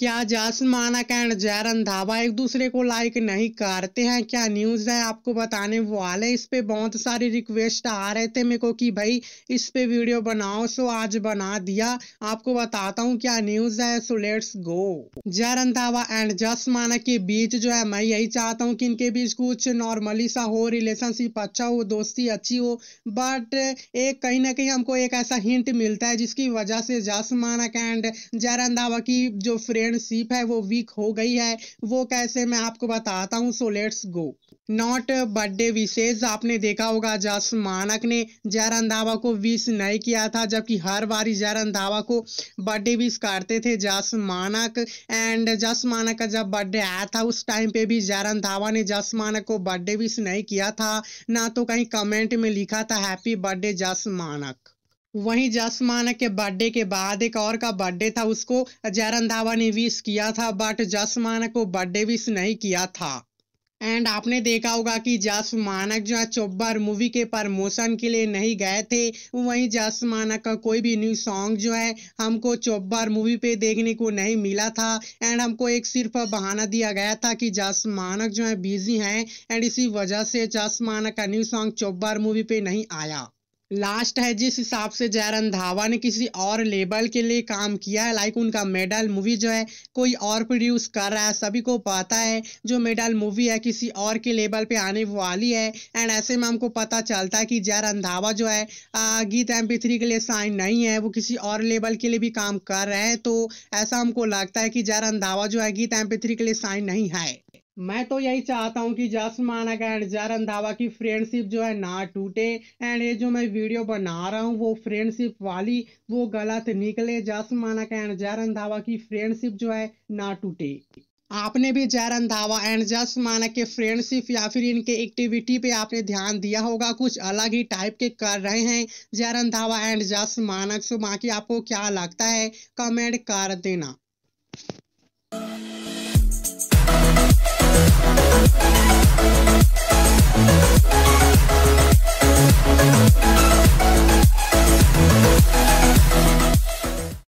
क्या मानक एंड जैरन धाबा एक दूसरे को लाइक नहीं करते हैं क्या न्यूज़ है आपको बताने वाले इस पे बहुत सारी रिक्वेस्ट आ रहे थे मेरे को कि भाई इस पे वीडियो बनाओ सो आज बना दिया आपको बताता हूँ क्या न्यूज़ है सो लेट्स गो जैरन धाबा एंड जासमाना के बीच जो है मैं यही चाहता हूँ कि इनके बीच कुछ नॉर्मली सा हो रिलेशनशिप अच्छा हो दोस्ती अच्छी हो बट एक कहीं ना कहीं हमको एक ऐसा हिंट मिलता है जिसकी वजह से मानक एंड जैरन धाबा की जो फ्रेंड ब्रिलियंट है वो वीक हो गई है वो कैसे मैं आपको बताता हूँ so let's go not birthday विशेष आपने देखा होगा जस मानक ने जय रंधावा को विश नहीं किया था जबकि हर बारी जय रंधावा को बर्थडे विश करते थे जस मानक एंड जस मानक का जब बर्थडे आया था उस टाइम पे भी जय रंधावा ने जस मानक को बर्थडे विश नहीं किया था ना तो कहीं कमेंट में लिखा था हैप्पी बर्थडे जस मानक वहीं जसमान के बर्थडे के बाद एक और का बर्थडे था उसको जय रंधावा ने विश किया था बट जसमान को बर्थडे विश नहीं किया था एंड आपने देखा होगा कि जस मानक जो है चौबर मूवी के प्रमोशन के लिए नहीं गए थे वहीं जस मानक का कोई भी न्यू सॉन्ग जो है हमको चौबर मूवी पे देखने को नहीं मिला था एंड हमको एक सिर्फ बहाना दिया गया था कि जस मानक जो है बिजी हैं एंड इसी वजह से जस मानक का न्यू सॉन्ग चौबर मूवी पे नहीं आया लास्ट है जिस हिसाब से जय रंधावा ने किसी और लेबल के लिए काम किया है लाइक उनका मेडल मूवी जो है कोई और प्रोड्यूस कर रहा है सभी को पता है जो मेडल मूवी है किसी और के लेबल पे आने वाली है एंड ऐसे में हमको पता चलता है कि जय रंधावा जो है आ, गीत एम के लिए साइन नहीं है वो किसी और लेबल के लिए भी काम कर रहे हैं तो ऐसा हमको लगता है कि जय रंधावा जो है गीत एम के लिए साइन नहीं है मैं तो यही चाहता हूँ कि जसमानक एंड जय रंधावा की फ्रेंडशिप जो है ना टूटे एंड ये जो मैं वीडियो बना रहा हूँ वो फ्रेंडशिप वाली वो गलत निकले जसमानक एंड जय रंधावा की फ्रेंडशिप जो है ना टूटे आपने भी जय रंधावा एंड जस मानक के फ्रेंडशिप या फिर इनके एक्टिविटी पे आपने ध्यान दिया होगा कुछ अलग ही टाइप के कर रहे हैं जय रंधावा एंड जस मानक सो बाकी आपको क्या लगता है कमेंट कर देना